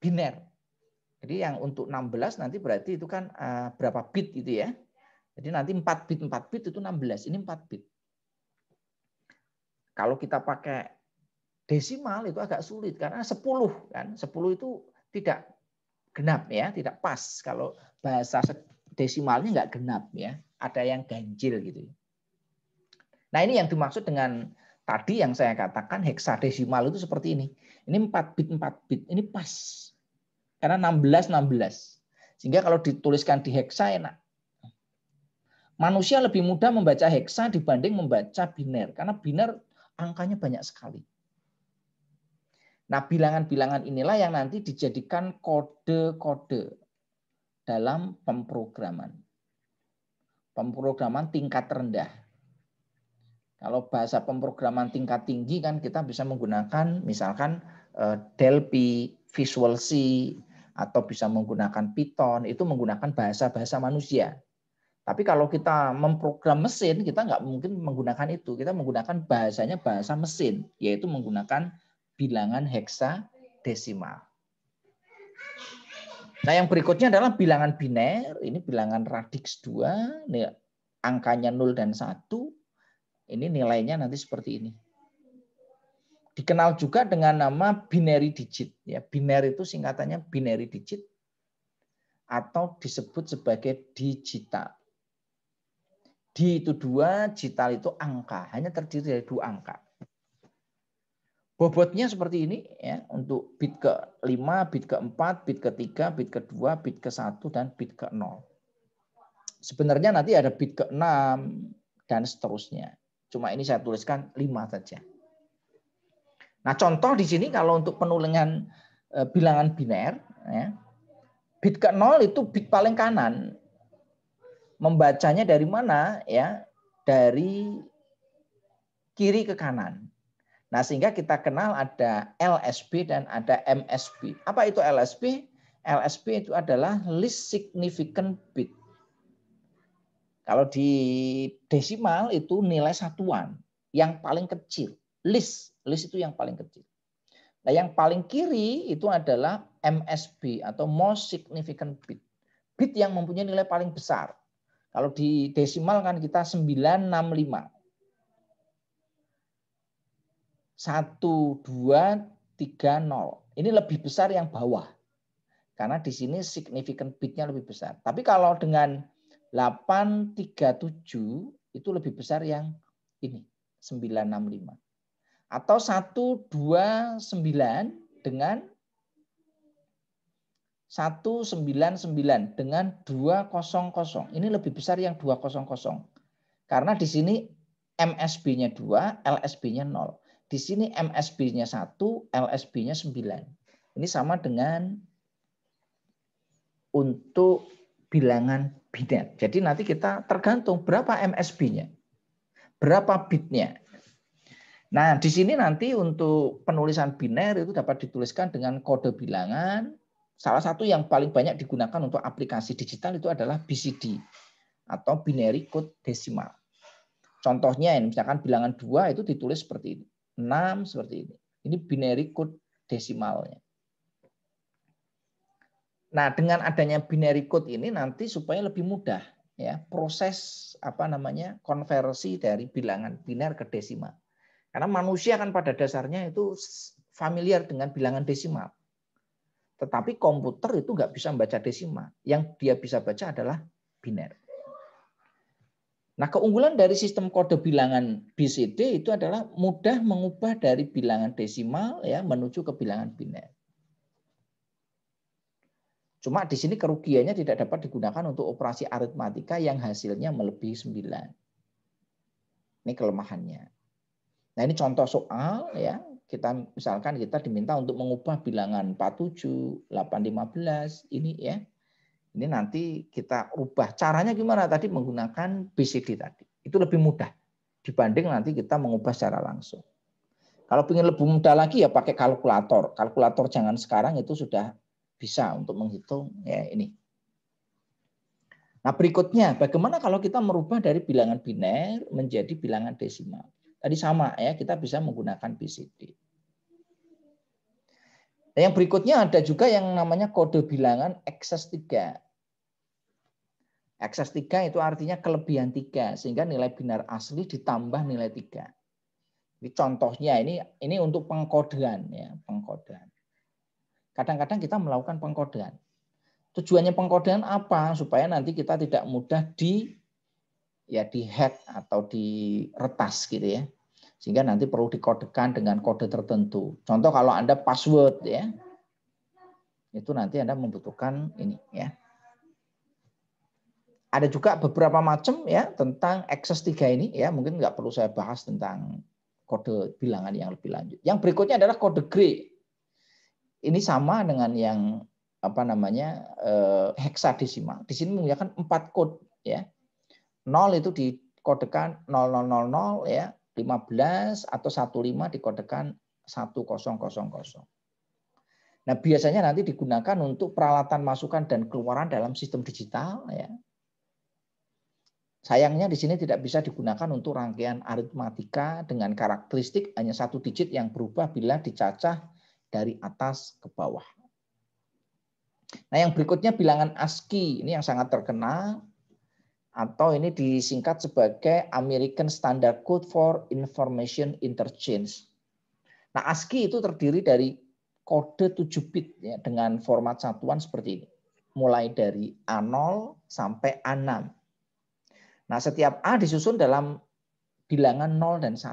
biner. Jadi yang untuk 16 nanti berarti itu kan eh, berapa bit itu ya. Jadi nanti 4 bit 4 bit itu 16, ini 4 bit. Kalau kita pakai desimal itu agak sulit karena 10 kan. 10 itu tidak genap ya, tidak pas kalau bahasa desimalnya nggak genap ya, ada yang ganjil gitu. Nah ini yang dimaksud dengan tadi yang saya katakan heksadesimal itu seperti ini. Ini 4 bit 4 bit, ini pas. Karena 16 16. Sehingga kalau dituliskan di heksa enak. Manusia lebih mudah membaca heksa dibanding membaca biner karena biner angkanya banyak sekali. Nah, bilangan-bilangan inilah yang nanti dijadikan kode-kode dalam pemrograman. Pemrograman tingkat rendah. Kalau bahasa pemrograman tingkat tinggi kan kita bisa menggunakan misalkan eh, Delphi, Visual C, atau bisa menggunakan Python, itu menggunakan bahasa-bahasa manusia. Tapi kalau kita memprogram mesin, kita nggak mungkin menggunakan itu. Kita menggunakan bahasanya bahasa mesin, yaitu menggunakan bilangan heksa desimal. Nah, yang berikutnya adalah bilangan biner. Ini bilangan radix 2, ini angkanya 0 dan 1. Ini nilainya nanti seperti ini. Dikenal juga dengan nama binary digit. Ya, biner itu singkatannya binary digit atau disebut sebagai digital. Di itu dua, digital itu angka. Hanya terdiri dari dua angka. Bobotnya seperti ini ya untuk bit ke-5, bit ke-4, bit ke-3, bit ke-2, bit ke-1 dan bit ke-0. Sebenarnya nanti ada bit ke-6 dan seterusnya. Cuma ini saya tuliskan 5 saja. Nah, contoh di sini kalau untuk penulangan e, bilangan biner ya. Bit ke-0 itu bit paling kanan. Membacanya dari mana ya? Dari kiri ke kanan. Nah, sehingga kita kenal ada LSB dan ada MSB. Apa itu LSB? LSB itu adalah least significant bit. Kalau di desimal itu nilai satuan yang paling kecil. List, list itu yang paling kecil. Nah, yang paling kiri itu adalah MSB atau most significant bit. Bit yang mempunyai nilai paling besar. Kalau di desimal kan kita 965. 1, 2, 3, 0. Ini lebih besar yang bawah. Karena di sini significant bitnya lebih besar. Tapi kalau dengan 8, 3, 7 itu lebih besar yang ini, 965. Atau 1, 2, 9 dengan 199 dengan 200. Ini lebih besar yang 200. Karena di sini MSB-nya 2, LSB-nya 0. Di sini MSB-nya 1, LSB-nya 9. Ini sama dengan untuk bilangan biner. Jadi nanti kita tergantung berapa MSB-nya. Berapa bitnya. Nah, di sini nanti untuk penulisan biner itu dapat dituliskan dengan kode bilangan. Salah satu yang paling banyak digunakan untuk aplikasi digital itu adalah BCD atau binary code decimal. Contohnya misalkan bilangan 2 itu ditulis seperti ini. 6 seperti ini. Ini binary code desimalnya. Nah, dengan adanya binary code ini nanti supaya lebih mudah ya proses apa namanya konversi dari bilangan biner ke desimal. Karena manusia kan pada dasarnya itu familiar dengan bilangan desimal. Tetapi komputer itu nggak bisa membaca desimal. Yang dia bisa baca adalah biner. Nah, keunggulan dari sistem kode bilangan BCD itu adalah mudah mengubah dari bilangan desimal ya menuju ke bilangan biner. Cuma di sini kerugiannya tidak dapat digunakan untuk operasi aritmatika yang hasilnya melebihi 9. Ini kelemahannya. Nah, ini contoh soal ya. Kita misalkan kita diminta untuk mengubah bilangan 47, 815 ini ya ini nanti kita ubah caranya gimana tadi menggunakan BCD tadi. Itu lebih mudah dibanding nanti kita mengubah secara langsung. Kalau ingin lebih mudah lagi ya pakai kalkulator. Kalkulator jangan sekarang itu sudah bisa untuk menghitung ya ini. Nah berikutnya bagaimana kalau kita merubah dari bilangan biner menjadi bilangan desimal. Tadi sama ya kita bisa menggunakan BCD. Nah, yang berikutnya ada juga yang namanya kode bilangan excess 3. Excess 3 itu artinya kelebihan 3, sehingga nilai binar asli ditambah nilai 3. Ini contohnya ini ini untuk pengkodean ya, pengkodean. Kadang-kadang kita melakukan pengkodean. Tujuannya pengkodean apa? Supaya nanti kita tidak mudah di ya di hack atau di retas gitu ya. Sehingga nanti perlu dikodekan dengan kode tertentu. Contoh kalau Anda password ya. Itu nanti Anda membutuhkan ini ya. Ada juga beberapa macam ya tentang akses 3 ini ya, mungkin nggak perlu saya bahas tentang kode bilangan yang lebih lanjut. Yang berikutnya adalah kode gray. Ini sama dengan yang apa namanya eh, heksadesimal. Di sini menggunakan empat kode ya. 0 itu dikodekan 0000 ya, 15 atau 15 dikodekan 1000. Nah, biasanya nanti digunakan untuk peralatan masukan dan keluaran dalam sistem digital ya. Sayangnya di sini tidak bisa digunakan untuk rangkaian aritmatika dengan karakteristik hanya satu digit yang berubah bila dicacah dari atas ke bawah. Nah, yang berikutnya bilangan ASCII ini yang sangat terkenal atau ini disingkat sebagai American Standard Code for Information Interchange. Nah, ASCII itu terdiri dari kode 7 bit ya, dengan format satuan seperti ini. Mulai dari A0 sampai A6. Nah, setiap A disusun dalam bilangan 0 dan 1.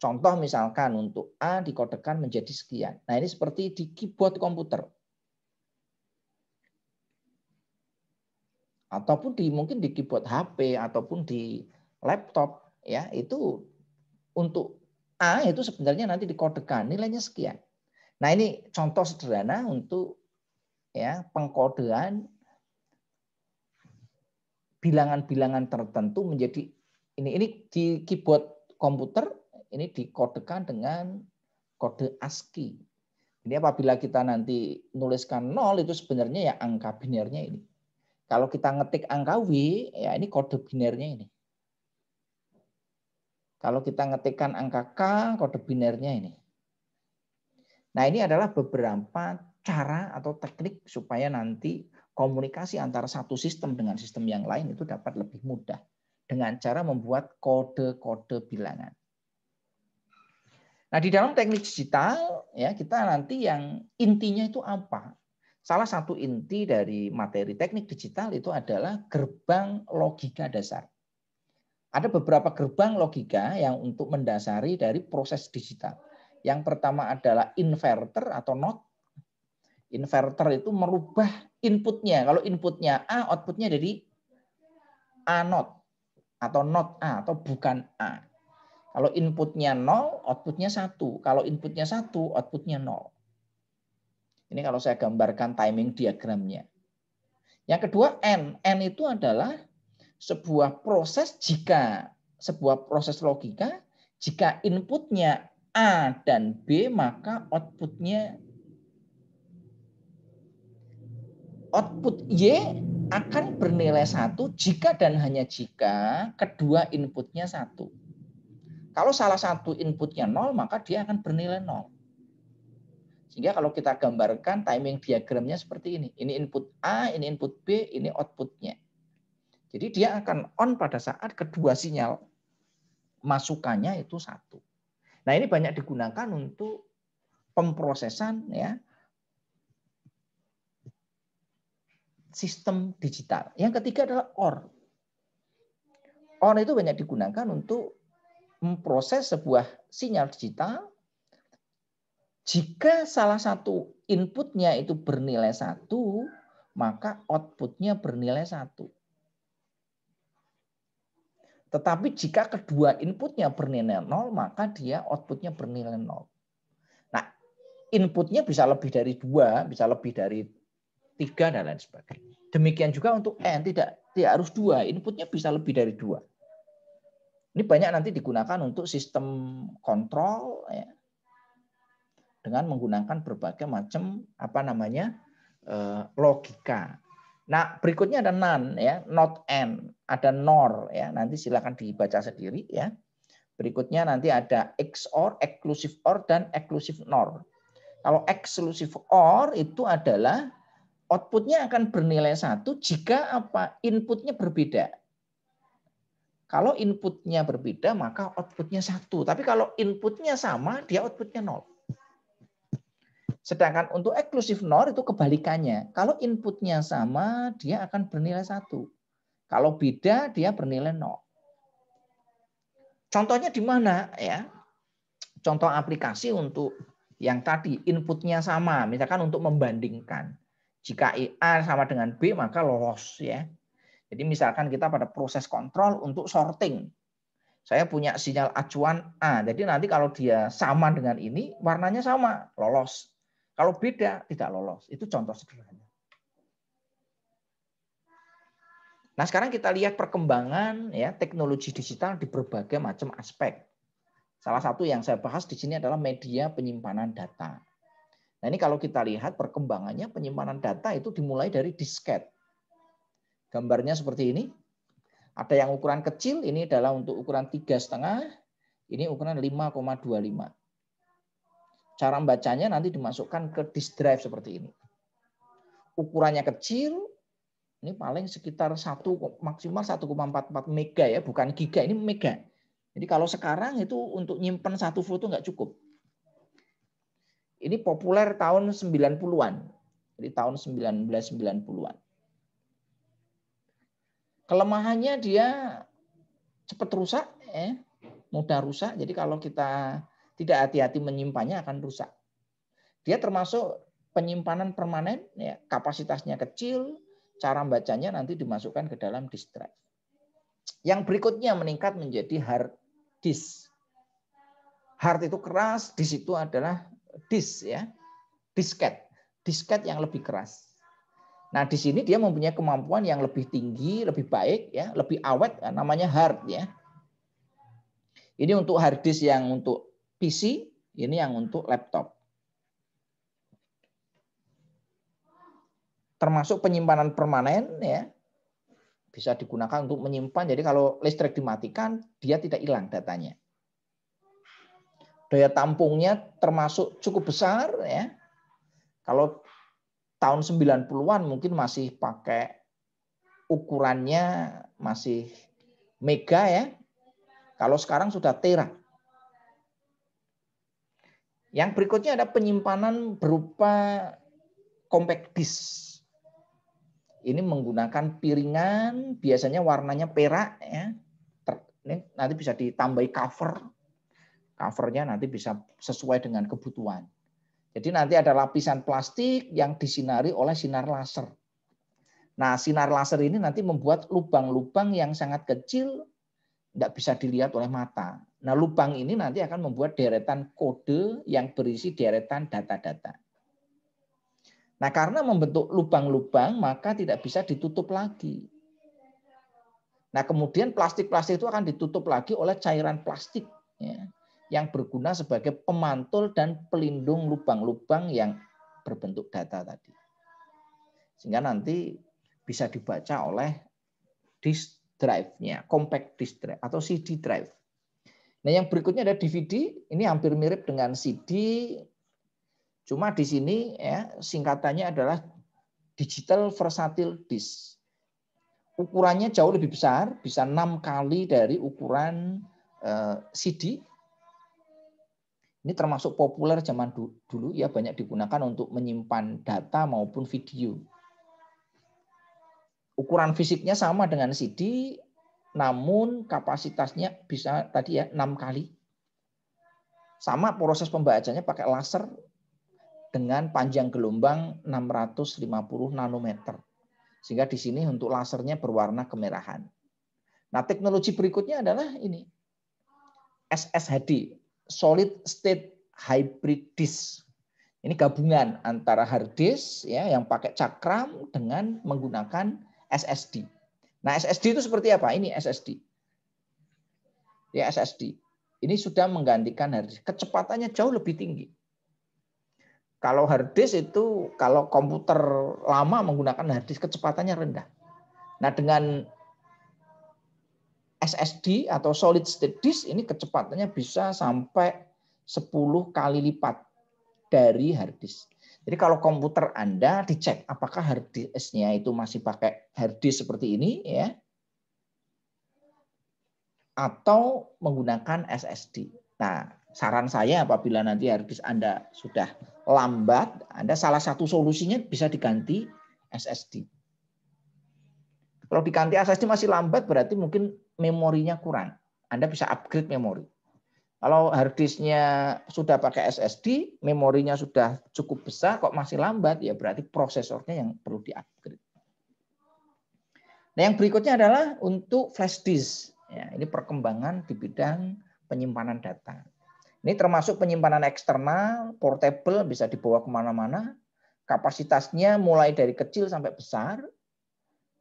Contoh misalkan untuk A dikodekan menjadi sekian. Nah, ini seperti di keyboard komputer. ataupun di mungkin di keyboard HP ataupun di laptop ya itu untuk A itu sebenarnya nanti dikodekan nilainya sekian. Nah, ini contoh sederhana untuk ya pengkodean bilangan-bilangan tertentu menjadi ini ini di keyboard komputer ini dikodekan dengan kode ASCII. Jadi apabila kita nanti nuliskan nol itu sebenarnya ya angka binernya ini. Kalau kita ngetik angka W, ya ini kode binernya ini. Kalau kita ngetikkan angka K, kode binernya ini. Nah ini adalah beberapa cara atau teknik supaya nanti komunikasi antara satu sistem dengan sistem yang lain itu dapat lebih mudah dengan cara membuat kode-kode bilangan. Nah, di dalam teknik digital ya kita nanti yang intinya itu apa? Salah satu inti dari materi teknik digital itu adalah gerbang logika dasar. Ada beberapa gerbang logika yang untuk mendasari dari proses digital. Yang pertama adalah inverter atau not. Inverter itu merubah inputnya. Kalau inputnya A, outputnya jadi A not atau not A atau bukan A. Kalau inputnya 0, outputnya 1. Kalau inputnya 1, outputnya 0. Ini kalau saya gambarkan timing diagramnya. Yang kedua N. N itu adalah sebuah proses jika sebuah proses logika jika inputnya A dan B maka outputnya output Y akan bernilai satu jika dan hanya jika kedua inputnya satu. Kalau salah satu inputnya nol maka dia akan bernilai nol. Sehingga kalau kita gambarkan timing diagramnya seperti ini. Ini input A, ini input B, ini outputnya. Jadi dia akan on pada saat kedua sinyal masukannya itu satu. Nah ini banyak digunakan untuk pemprosesan ya sistem digital. Yang ketiga adalah OR. OR itu banyak digunakan untuk memproses sebuah sinyal digital jika salah satu inputnya itu bernilai satu, maka outputnya bernilai satu. Tetapi jika kedua inputnya bernilai nol, maka dia outputnya bernilai nol. Nah, inputnya bisa lebih dari dua, bisa lebih dari tiga dan lain sebagainya. Demikian juga untuk n tidak tidak harus dua, inputnya bisa lebih dari dua. Ini banyak nanti digunakan untuk sistem kontrol, ya, dengan menggunakan berbagai macam apa namanya eh, logika. Nah berikutnya ada nan ya, not and, ada nor ya. Nanti silakan dibaca sendiri ya. Berikutnya nanti ada XOR, exclusive OR dan exclusive NOR. Kalau exclusive OR itu adalah outputnya akan bernilai satu jika apa inputnya berbeda. Kalau inputnya berbeda, maka outputnya satu. Tapi kalau inputnya sama, dia outputnya nol. Sedangkan untuk eksklusif NOR itu kebalikannya. Kalau inputnya sama, dia akan bernilai satu. Kalau beda, dia bernilai nol. Contohnya di mana ya? Contoh aplikasi untuk yang tadi inputnya sama, misalkan untuk membandingkan. Jika A sama dengan B maka lolos ya. Jadi misalkan kita pada proses kontrol untuk sorting. Saya punya sinyal acuan A. Jadi nanti kalau dia sama dengan ini, warnanya sama, lolos kalau beda, tidak lolos. Itu contoh sederhana. Nah, sekarang kita lihat perkembangan ya teknologi digital di berbagai macam aspek. Salah satu yang saya bahas di sini adalah media penyimpanan data. Nah, ini kalau kita lihat perkembangannya penyimpanan data itu dimulai dari disket. Gambarnya seperti ini. Ada yang ukuran kecil, ini adalah untuk ukuran tiga setengah, ini ukuran 5,25. Cara membacanya nanti dimasukkan ke disk drive seperti ini. Ukurannya kecil, ini paling sekitar 1 maksimal 1,44 mega ya, bukan giga, ini mega. Jadi kalau sekarang itu untuk nyimpen satu foto nggak cukup. Ini populer tahun 90-an. Jadi tahun 1990-an. Kelemahannya dia cepat rusak, eh, mudah rusak. Jadi kalau kita tidak hati-hati menyimpannya akan rusak. Dia termasuk penyimpanan permanen, ya, kapasitasnya kecil, cara bacanya nanti dimasukkan ke dalam disk drive. Yang berikutnya meningkat menjadi hard disk. Hard itu keras, di situ adalah disk ya, disket, disket yang lebih keras. Nah, di sini dia mempunyai kemampuan yang lebih tinggi, lebih baik ya, lebih awet namanya hard ya. Ini untuk hard disk yang untuk PC, ini yang untuk laptop. Termasuk penyimpanan permanen ya. Bisa digunakan untuk menyimpan. Jadi kalau listrik dimatikan, dia tidak hilang datanya. Daya tampungnya termasuk cukup besar ya. Kalau tahun 90-an mungkin masih pakai ukurannya masih mega ya. Kalau sekarang sudah tera. Yang berikutnya ada penyimpanan berupa compact disc. Ini menggunakan piringan, biasanya warnanya perak ya. Ini nanti bisa ditambahi cover. Covernya nanti bisa sesuai dengan kebutuhan. Jadi nanti ada lapisan plastik yang disinari oleh sinar laser. Nah, sinar laser ini nanti membuat lubang-lubang yang sangat kecil tidak bisa dilihat oleh mata. Nah, lubang ini nanti akan membuat deretan kode yang berisi deretan data-data. Nah, karena membentuk lubang-lubang, maka tidak bisa ditutup lagi. Nah, kemudian plastik-plastik itu akan ditutup lagi oleh cairan plastik ya, yang berguna sebagai pemantul dan pelindung lubang-lubang yang berbentuk data tadi. Sehingga nanti bisa dibaca oleh disk drive-nya, compact disk drive atau CD drive. Nah, yang berikutnya ada DVD. Ini hampir mirip dengan CD, cuma di sini ya singkatannya adalah digital versatile disk. Ukurannya jauh lebih besar, bisa enam kali dari ukuran eh, CD. Ini termasuk populer zaman dulu ya banyak digunakan untuk menyimpan data maupun video ukuran fisiknya sama dengan CD, namun kapasitasnya bisa tadi ya enam kali. Sama proses pembacanya pakai laser dengan panjang gelombang 650 nanometer. Sehingga di sini untuk lasernya berwarna kemerahan. Nah, teknologi berikutnya adalah ini. SSHD, Solid State Hybrid Disk. Ini gabungan antara hard disk ya yang pakai cakram dengan menggunakan SSD. Nah, SSD itu seperti apa? Ini SSD. Ya, SSD. Ini sudah menggantikan hard disk. Kecepatannya jauh lebih tinggi. Kalau hard disk itu, kalau komputer lama menggunakan hard disk, kecepatannya rendah. Nah, dengan SSD atau solid state disk ini kecepatannya bisa sampai 10 kali lipat dari hard disk. Jadi kalau komputer Anda dicek apakah hard disk-nya itu masih pakai hard disk seperti ini ya atau menggunakan SSD. Nah, saran saya apabila nanti hard disk Anda sudah lambat, Anda salah satu solusinya bisa diganti SSD. Kalau diganti SSD masih lambat berarti mungkin memorinya kurang. Anda bisa upgrade memori. Kalau harddisknya sudah pakai SSD, memorinya sudah cukup besar, kok masih lambat, ya berarti prosesornya yang perlu diupgrade. Nah, yang berikutnya adalah untuk flash disk. Ya, ini perkembangan di bidang penyimpanan data. Ini termasuk penyimpanan eksternal, portable, bisa dibawa kemana-mana. Kapasitasnya mulai dari kecil sampai besar.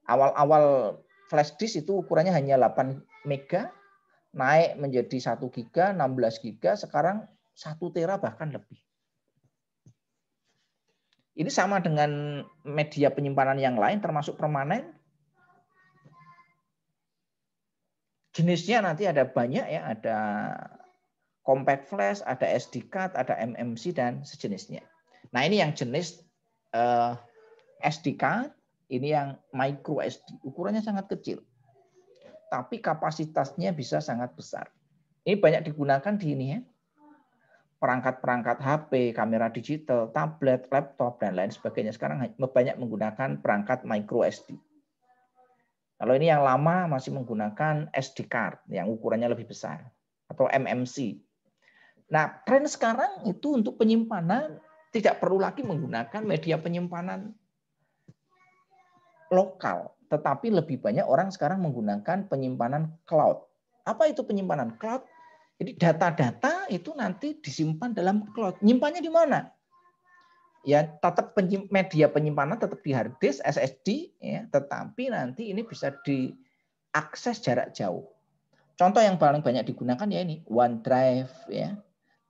Awal-awal flash disk itu ukurannya hanya 8 mega, naik menjadi 1 giga, 16 giga, sekarang 1 tera bahkan lebih. Ini sama dengan media penyimpanan yang lain termasuk permanen. Jenisnya nanti ada banyak ya, ada compact flash, ada SD card, ada MMC dan sejenisnya. Nah, ini yang jenis eh, SD card, ini yang micro SD. Ukurannya sangat kecil tapi kapasitasnya bisa sangat besar. Ini banyak digunakan di ini ya. Perangkat-perangkat HP, kamera digital, tablet, laptop, dan lain sebagainya. Sekarang banyak menggunakan perangkat micro SD. Kalau ini yang lama masih menggunakan SD card yang ukurannya lebih besar atau MMC. Nah, tren sekarang itu untuk penyimpanan tidak perlu lagi menggunakan media penyimpanan lokal, tetapi lebih banyak orang sekarang menggunakan penyimpanan cloud. Apa itu penyimpanan cloud? Jadi data-data itu nanti disimpan dalam cloud. Nyimpannya di mana? Ya, tetap media penyimpanan tetap di hard disk SSD ya, tetapi nanti ini bisa diakses jarak jauh. Contoh yang paling banyak digunakan ya ini OneDrive ya,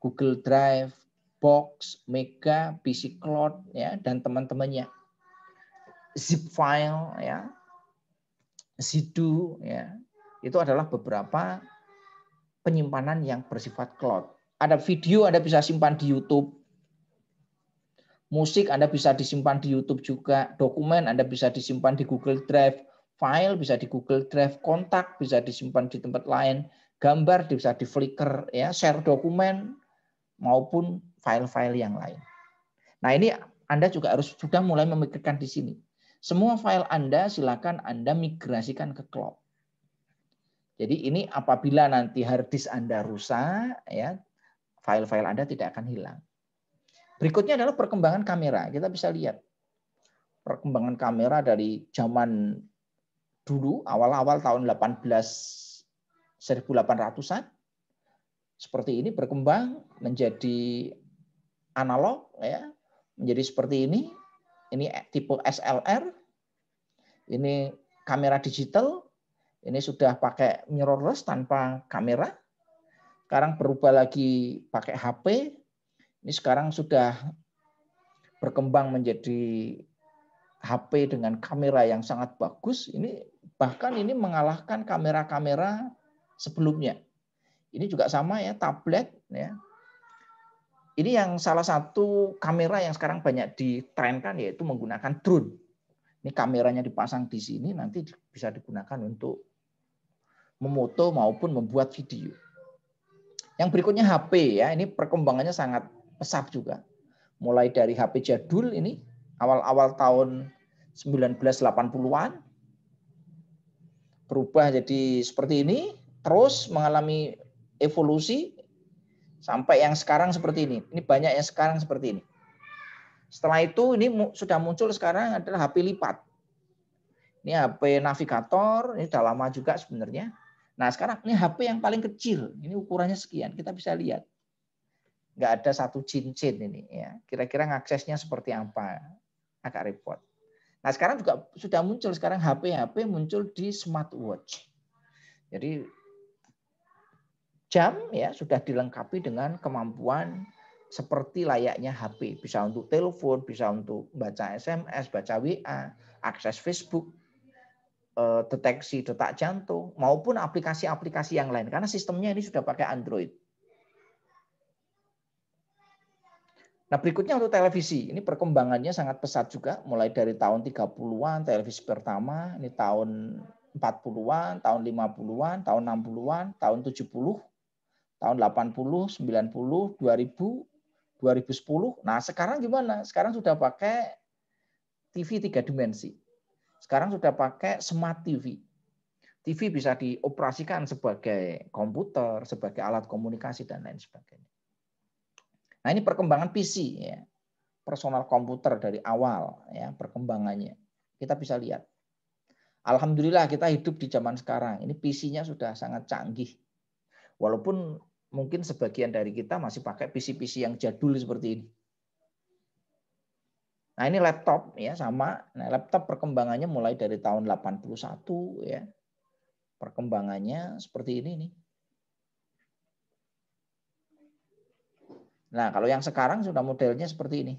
Google Drive, Box, Mega, PC Cloud ya dan teman-temannya zip file ya Zidu ya itu adalah beberapa penyimpanan yang bersifat cloud. Ada video Anda bisa simpan di YouTube. Musik Anda bisa disimpan di YouTube juga, dokumen Anda bisa disimpan di Google Drive, file bisa di Google Drive, kontak bisa disimpan di tempat lain, gambar bisa di Flickr ya, share dokumen maupun file-file yang lain. Nah, ini Anda juga harus sudah mulai memikirkan di sini semua file Anda silakan Anda migrasikan ke cloud. Jadi ini apabila nanti hard disk Anda rusak, ya file-file Anda tidak akan hilang. Berikutnya adalah perkembangan kamera. Kita bisa lihat perkembangan kamera dari zaman dulu awal-awal tahun 18 1800-an seperti ini berkembang menjadi analog ya, menjadi seperti ini ini tipe SLR, ini kamera digital, ini sudah pakai mirrorless tanpa kamera, sekarang berubah lagi pakai HP, ini sekarang sudah berkembang menjadi HP dengan kamera yang sangat bagus, ini bahkan ini mengalahkan kamera-kamera sebelumnya. Ini juga sama ya, tablet ya, ini yang salah satu kamera yang sekarang banyak ditrenkan yaitu menggunakan drone. Ini kameranya dipasang di sini nanti bisa digunakan untuk memoto maupun membuat video. Yang berikutnya HP ya, ini perkembangannya sangat pesat juga. Mulai dari HP jadul ini awal-awal tahun 1980-an berubah jadi seperti ini, terus mengalami evolusi sampai yang sekarang seperti ini. Ini banyak yang sekarang seperti ini. Setelah itu ini sudah muncul sekarang adalah HP lipat. Ini HP navigator, ini sudah lama juga sebenarnya. Nah sekarang ini HP yang paling kecil, ini ukurannya sekian, kita bisa lihat. Nggak ada satu cincin ini ya. Kira-kira ngaksesnya seperti apa? Agak repot. Nah sekarang juga sudah muncul sekarang HP-HP muncul di smartwatch. Jadi jam ya sudah dilengkapi dengan kemampuan seperti layaknya HP, bisa untuk telepon, bisa untuk baca SMS, baca WA, akses Facebook, eh, deteksi detak jantung maupun aplikasi-aplikasi yang lain karena sistemnya ini sudah pakai Android. Nah, berikutnya untuk televisi. Ini perkembangannya sangat pesat juga mulai dari tahun 30-an televisi pertama, ini tahun 40-an, tahun 50-an, tahun 60-an, tahun 70 tahun 80, 90, 2000, 2010. Nah, sekarang gimana? Sekarang sudah pakai TV tiga dimensi. Sekarang sudah pakai smart TV. TV bisa dioperasikan sebagai komputer, sebagai alat komunikasi dan lain sebagainya. Nah, ini perkembangan PC ya. Personal komputer dari awal ya perkembangannya. Kita bisa lihat. Alhamdulillah kita hidup di zaman sekarang. Ini PC-nya sudah sangat canggih. Walaupun mungkin sebagian dari kita masih pakai PC-PC yang jadul seperti ini. Nah ini laptop ya sama. Nah laptop perkembangannya mulai dari tahun 81 ya. Perkembangannya seperti ini nih. Nah kalau yang sekarang sudah modelnya seperti ini.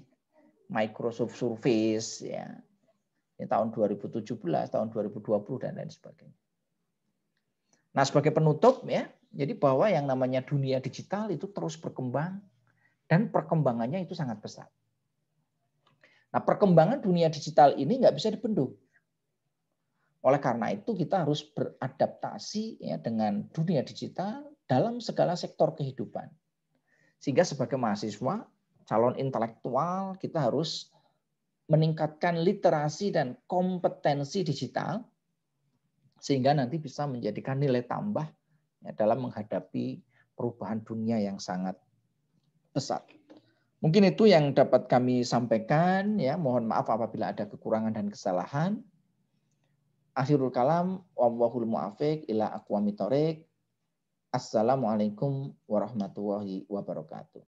Microsoft Surface ya. Ini tahun 2017, tahun 2020 dan lain sebagainya. Nah sebagai penutup ya, jadi bahwa yang namanya dunia digital itu terus berkembang dan perkembangannya itu sangat besar. Nah, perkembangan dunia digital ini nggak bisa dibendung. Oleh karena itu kita harus beradaptasi ya dengan dunia digital dalam segala sektor kehidupan. Sehingga sebagai mahasiswa, calon intelektual kita harus meningkatkan literasi dan kompetensi digital sehingga nanti bisa menjadikan nilai tambah ya, dalam menghadapi perubahan dunia yang sangat besar Mungkin itu yang dapat kami sampaikan ya. Mohon maaf apabila ada kekurangan dan kesalahan. Akhirul kalam wabahul muafiq ila aqwamit Assalamualaikum warahmatullahi wabarakatuh.